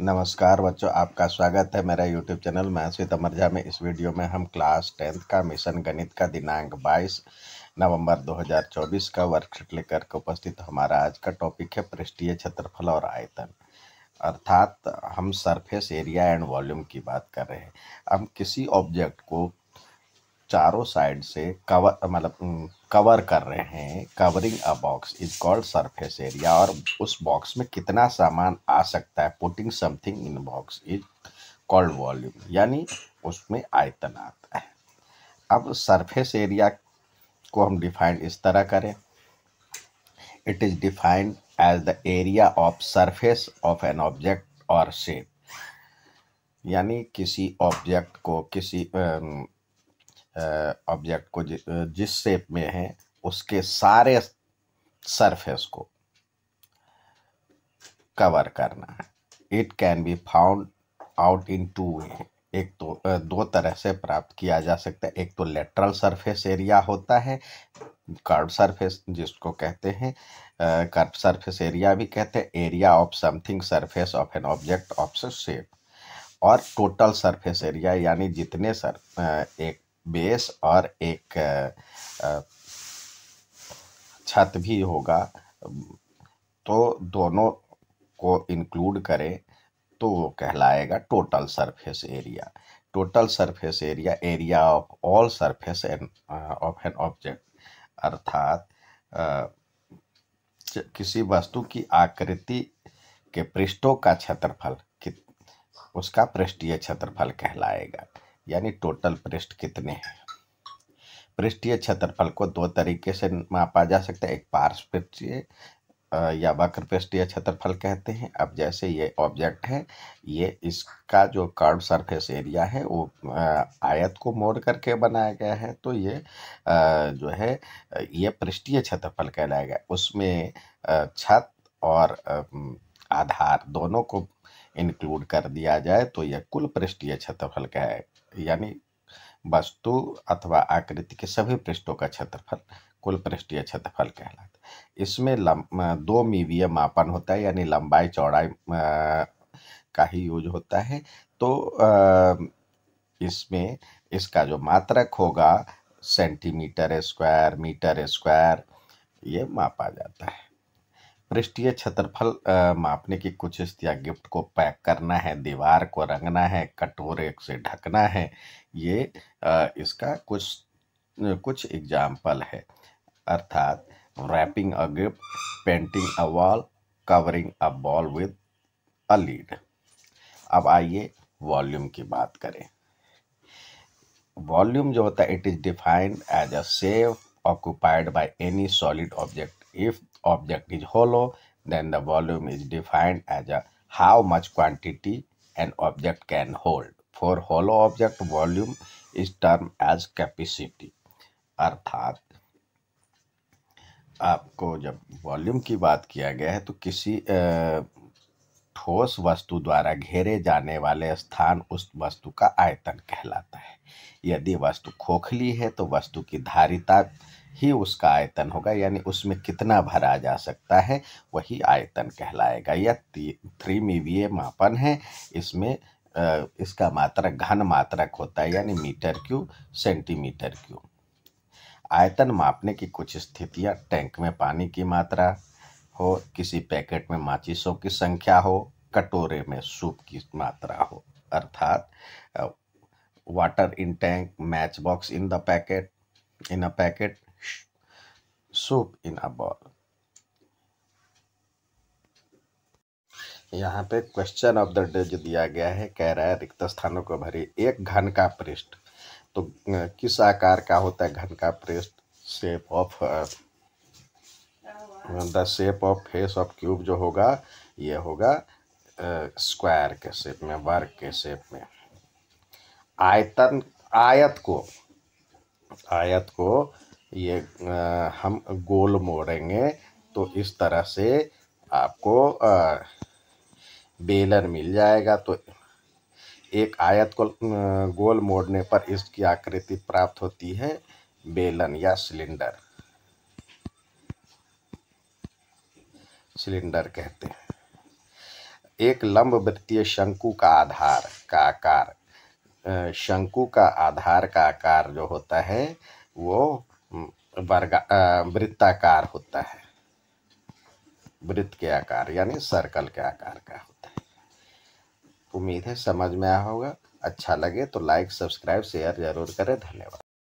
नमस्कार बच्चों आपका स्वागत है मेरा यूट्यूब चैनल मैं आशित अमरजा में इस वीडियो में हम क्लास टेंथ का मिशन गणित का दिनांक 22 नवंबर 2024 का वर्कशीट लेकर के उपस्थित हमारा आज का टॉपिक है पृष्ठीय क्षेत्रफल और आयतन अर्थात हम सरफेस एरिया एंड वॉल्यूम की बात कर रहे हैं हम किसी ऑब्जेक्ट को चारों साइड से कवर मतलब कवर कर रहे हैं covering a box is called surface area और उस बॉक्स में कितना सामान आ सकता है putting something in box is called volume यानी उसमें आयतन आता है अब सरफेस एरिया को हम डिफाइन इस तरह करें it is defined as the area of surface of an object और शेप यानी किसी ऑब्जेक्ट को किसी ऑब्जेक्ट को जिस शेप में है उसके सारे सरफेस को कवर करना है it can be found out in two way एक तो दो तरह से प्राप्त किया जा सकता है एक तो लेटरल सरफेस एरिया होता है कर्व सरफेस जिसको कहते हैं कर्व सरफेस एरिया भी कहते हैं area of something surface of an object of shape और टोटल सरफेस एरिया यानी जितने सर एक बेस और एक छत भी होगा तो दोनों को इंक्लूड करें तो वो कहलाएगा total surface area total surface area area of all surface and of an object अर्थात किसी वस्तु की आकृति के पृष्ठों का क्षेत्रफल उसका पृष्ठीय क्षेत्रफल कहलाएगा यानी टोटल पृष्ठ कितने हैं पृष्ठीय क्षेत्रफल को दो तरीके से मापा जा सकता है एक पार्श्व पृष्ठीय या वक्र पृष्ठीय क्षेत्रफल कहते हैं अब जैसे ये ऑब्जेक्ट है ये इसका जो कर्व सरफेस एरिया है वो आयत को मोड़ करके बनाया गया है तो ये जो है ये पृष्ठीय क्षेत्रफल कहलाएगा उसमें छत और आधार दोनों को इंक्लूड कर दिया जाए तो यह कुल पृष्ठीय क्षेत्रफल का है यानी वस्तु अथवा आकृति के सभी पृष्ठों का क्षेत्रफल कुल पृष्ठीय क्षेत्रफल कहलाता है इसमें दो मीवीय मापन होता है यानी लंबाई चौड़ाई का ही यूज होता है तो इसमें इसका जो मात्रक होगा सेंटीमीटर स्क्वायर मीटर स्क्वायर ये मापा जाता है पृष्ठीय क्षेत्रफल मापने की कुछ स्थितियाँ गिफ्ट को पैक करना है दीवार को रंगना है कटोरे से ढकना है ये इसका कुछ कुछ एग्जाम्पल है अर्थात wrapping a gift painting a wall covering a ball with a lid अब आइए वॉल्यूम की बात करें वॉल्यूम जो होता है it is defined as a safe occupied by any solid object If object is hollow, then the volume is defined as a how much quantity an object can hold. For hollow object, volume is term as capacity. अर्थात आपको जब volume की बात किया गया है तो किसी ठोस वस्तु द्वारा घेरे जाने वाले स्थान उस वस्तु का आयतन कहलाता है यदि वस्तु खोखली है तो वस्तु की धारिता ही उसका आयतन होगा यानी उसमें कितना भरा जा सकता है वही आयतन कहलाएगा यह थ्री मीवीय मापन है इसमें इसका मात्रक घन मात्रक होता है यानी मीटर क्यू सेंटीमीटर क्यू आयतन मापने की कुछ स्थितियां टैंक में पानी की मात्रा हो किसी पैकेट में माचिसों की संख्या हो कटोरे में सूप की मात्रा हो अर्थात water in tank match box in the packet in a packet soup in a ball यहाँ पे क्वेश्चन ऑफ द डे जो दिया गया है कह रहा है रिक्त स्थानों को भरे एक घन का पृष्ठ तो किस आकार का होता है घन का पृष्ठ shape of the shape of face of cube जो होगा ये होगा स्क्वायर के शेप में वर्ग के शेप में आयतन आयत को आयत को ये आ, हम गोल मोड़ेंगे तो इस तरह से आपको आ, मिल जाएगा तो एक आयत को गोल मोड़ने पर इसकी आकृति प्राप्त होती है बेलन या सिलेंडर सिलेंडर कहते हैं एक लंब वृत्तीय शंकु का आधार का आकार शंकु का आधार का आकार जो होता है वो वर्गा वृत्ताकार होता है वृत्त के आकार यानी सर्कल के आकार का होता है उम्मीद है समझ में आया होगा अच्छा लगे तो लाइक सब्सक्राइब शेयर जरूर करें धन्यवाद